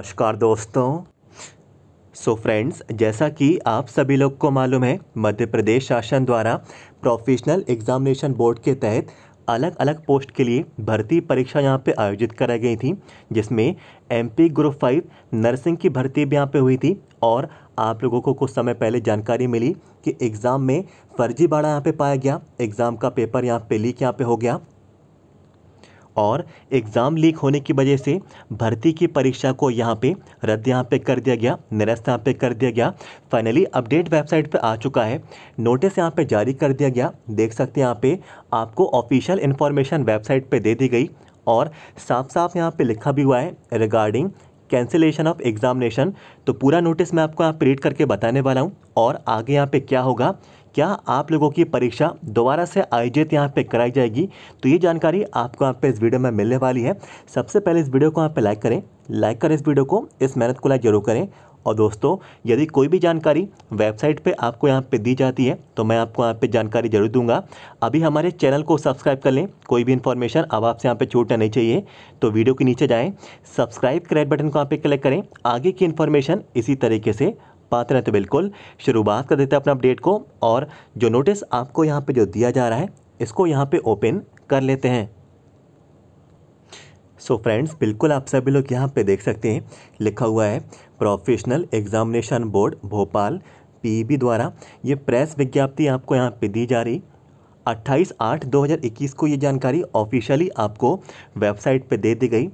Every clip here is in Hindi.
नमस्कार दोस्तों सो so फ्रेंड्स जैसा कि आप सभी लोग को मालूम है मध्य प्रदेश शासन द्वारा प्रोफेशनल एग्जामिनेशन बोर्ड के तहत अलग अलग पोस्ट के लिए भर्ती परीक्षा यहाँ पे आयोजित कराई गई थी जिसमें एमपी ग्रुप फाइव नर्सिंग की भर्ती भी यहाँ पे हुई थी और आप लोगों को कुछ समय पहले जानकारी मिली कि एग्ज़ाम में फर्जी बाड़ा यहाँ पे पाया गया एग्ज़ाम का पेपर यहाँ पे लीक यहाँ पे हो गया और एग्ज़ाम लीक होने की वजह से भर्ती की परीक्षा को यहाँ पे रद्द यहाँ पे कर दिया गया निरस्त यहाँ पे कर दिया गया फाइनली अपडेट वेबसाइट पे आ चुका है नोटिस यहाँ पे जारी कर दिया गया देख सकते हैं यहाँ पे आपको ऑफिशियल इन्फॉर्मेशन वेबसाइट पे दे दी गई और साफ साफ यहाँ पे लिखा भी हुआ है रिगार्डिंग कैंसिलेशन ऑफ एग्ज़ामिनेशन तो पूरा नोटिस मैं आपको यहाँ पर रीड करके बताने वाला हूँ और आगे यहाँ पर क्या होगा क्या आप लोगों की परीक्षा दोबारा से आयोजित यहाँ पे कराई जाएगी तो ये जानकारी आपको यहाँ पे इस वीडियो में मिलने वाली है सबसे पहले इस वीडियो को यहाँ पे लाइक करें लाइक करें इस वीडियो को इस मेहनत को लाइक जरूर करें और दोस्तों यदि कोई भी जानकारी वेबसाइट पे आपको यहाँ पे दी जाती है तो मैं आपको यहाँ पे जानकारी जरूर दूंगा अभी हमारे चैनल को सब्सक्राइब कर लें कोई भी इन्फॉर्मेशन अब आपसे यहाँ पे छूटना नहीं चाहिए तो वीडियो के नीचे जाएं सब्सक्राइब करेट बटन को यहाँ पे क्लिक करें आगे की इन्फॉर्मेशन इसी तरीके से पाते रहे तो बिल्कुल शुरुआत कर देते हैं अपने अपडेट को और जो नोटिस आपको यहाँ पे जो दिया जा रहा है इसको यहाँ पे ओपन कर लेते हैं सो so फ्रेंड्स बिल्कुल आप सभी लोग यहाँ पे देख सकते हैं लिखा हुआ है professional examination board Bhopal P e द्वारा ये प्रेस विज्ञप्ति आपको यहाँ पर दी जा रही 28 आठ 2021 को ये जानकारी ऑफिशियली आपको वेबसाइट पे दे दी गई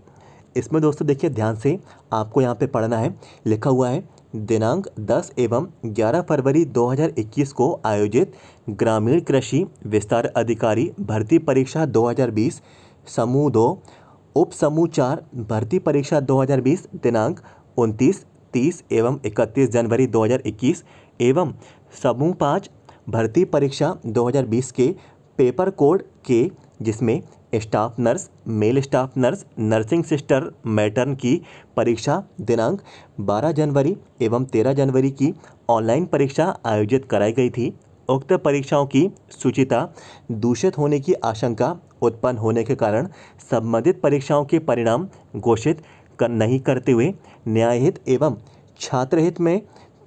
इसमें दोस्तों देखिए ध्यान से आपको यहाँ पे पढ़ना है लिखा हुआ है दिनांक 10 एवं 11 फरवरी 2021 को आयोजित ग्रामीण कृषि विस्तार अधिकारी भर्ती परीक्षा 2020 समूह दो उप समूह चार भर्ती परीक्षा 2020 दिनांक 29, 30 एवं 31 जनवरी 2021 एवं समूह पाँच भर्ती परीक्षा 2020 के पेपर कोड के जिसमें staff nurse male staff nurse nursing sister matron की परीक्षा दिनांक 12 जनवरी एवं 13 जनवरी की ऑनलाइन परीक्षा आयोजित कराई गई थी उक्त परीक्षाओं की सूचिता दूषित होने की आशंका उत्पन्न होने के कारण संबंधित परीक्षाओं के परिणाम घोषित कर नहीं करते हुए न्यायहित एवं छात्रहित में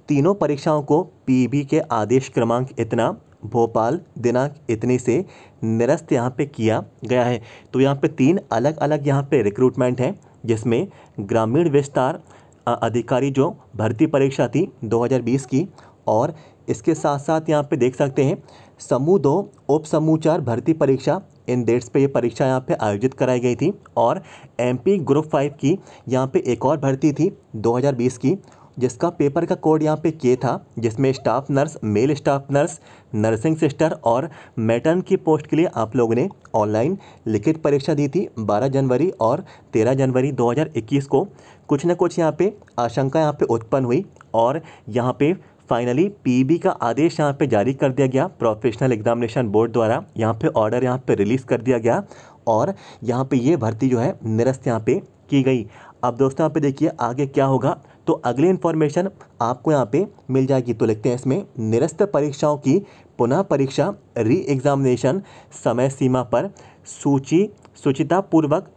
तीनों परीक्षाओं को पीबी के आदेश क्रमांक इतना भोपाल दिनांक इतनी से निरस्त यहाँ पे किया गया है तो यहाँ पे तीन अलग अलग यहाँ पे रिक्रूटमेंट हैं जिसमें ग्रामीण विस्तार अधिकारी जो भर्ती परीक्षा थी 2020 की और इसके साथ साथ यहाँ पे देख सकते हैं समूह दो उप समूह चार भर्ती परीक्षा इन डेट्स पे ये परीक्षा यहाँ पे आयोजित कराई गई थी और एमपी ग्रुप फाइव की यहाँ पे एक और भर्ती थी 2020 की जिसका पेपर का कोड यहाँ पे के था जिसमें staff nurse male staff nurse nursing sister और मैटर्न की पोस्ट के लिए आप लोगों ने ऑनलाइन लिखित परीक्षा दी थी 12 जनवरी और 13 जनवरी 2021 को कुछ ना कुछ यहाँ पे आशंका यहाँ पे उत्पन्न हुई और यहाँ पे फाइनली पीबी का आदेश यहाँ पे जारी कर दिया गया प्रोफेशनल एग्जामिनेशन बोर्ड द्वारा यहाँ पे ऑर्डर यहाँ पे रिलीज़ कर दिया गया और यहाँ पे ये भर्ती जो है निरस्त यहाँ पे की गई अब दोस्तों यहाँ पे देखिए आगे क्या होगा तो अगली इन्फॉर्मेशन आपको यहाँ पे मिल जाएगी तो लिखते हैं इसमें निरस्त परीक्षाओं की पुनः परीक्षा री एग्जामिनेशन समय सीमा पर सूची सूचितापूर्वक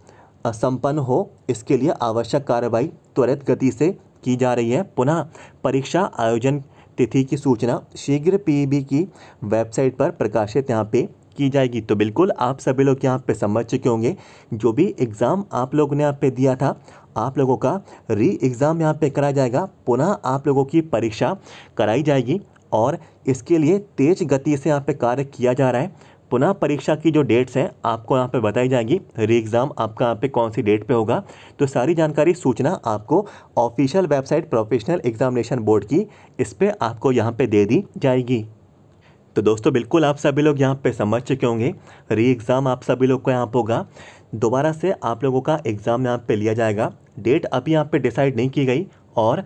संपन्न हो इसके लिए आवश्यक कार्रवाई त्वरित गति से की जा रही है पुनः परीक्षा आयोजन तिथि की सूचना शीघ्र पीईबी e की वेबसाइट पर प्रकाशित यहाँ पे की जाएगी तो बिल्कुल आप सभी लोग यहाँ पे समझ चुके होंगे जो भी एग्ज़ाम आप लोगों ने यहाँ पे दिया था आप लोगों का री एग्ज़ाम यहाँ पे कराया जाएगा पुनः आप लोगों की परीक्षा कराई जाएगी और इसके लिए तेज गति से यहाँ पे कार्य किया जा रहा है पुनः परीक्षा की जो डेट्स हैं आपको यहाँ पे बताई जाएगी री एग्ज़ाम आपका यहाँ पे कौन सी डेट पे होगा तो सारी जानकारी सूचना आपको official website professional examination board की इस पर आपको यहाँ पे दे दी जाएगी तो दोस्तों बिल्कुल आप सभी लोग यहाँ पे समझ चुके होंगे री एग्ज़ाम आप सभी लोग को यहाँ पर होगा दोबारा से आप लोगों का एग्ज़ाम यहाँ पे लिया जाएगा डेट अभी यहाँ पे डिसाइड नहीं की गई और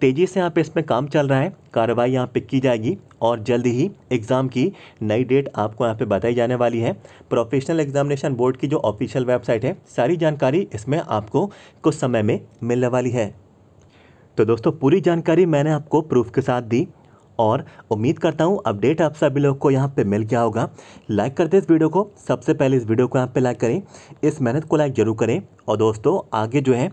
तेज़ी से यहाँ पे इसमें काम चल रहा है कार्रवाई यहाँ पे की जाएगी और जल्द ही एग्ज़ाम की नई डेट आपको यहाँ पे बताई जाने वाली है प्रोफेशनल एग्जामिनेशन बोर्ड की जो ऑफिशियल वेबसाइट है सारी जानकारी इसमें आपको कुछ समय में मिलने वाली है तो दोस्तों पूरी जानकारी मैंने आपको प्रूफ के साथ दी और उम्मीद करता हूँ अपडेट आप सभी लोग को यहाँ पे मिल गया होगा लाइक करते इस वीडियो को सबसे पहले इस वीडियो को यहाँ पे लाइक करें इस मेहनत को लाइक ज़रूर करें और दोस्तों आगे जो है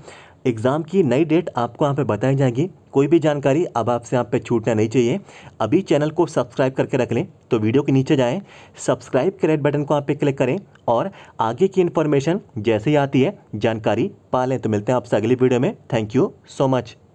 एग्ज़ाम की नई डेट आपको यहाँ पे बताई जाएगी कोई भी जानकारी अब आपसे यहाँ पे छूटना नहीं चाहिए अभी चैनल को सब्सक्राइब करके रख लें तो वीडियो के नीचे जाएँ सब्सक्राइब के रेड बटन को यहाँ पे क्लिक करें और आगे की इन्फॉर्मेशन जैसे ही आती है जानकारी पा लें तो मिलते हैं आपसे अगली वीडियो में थैंक यू सो मच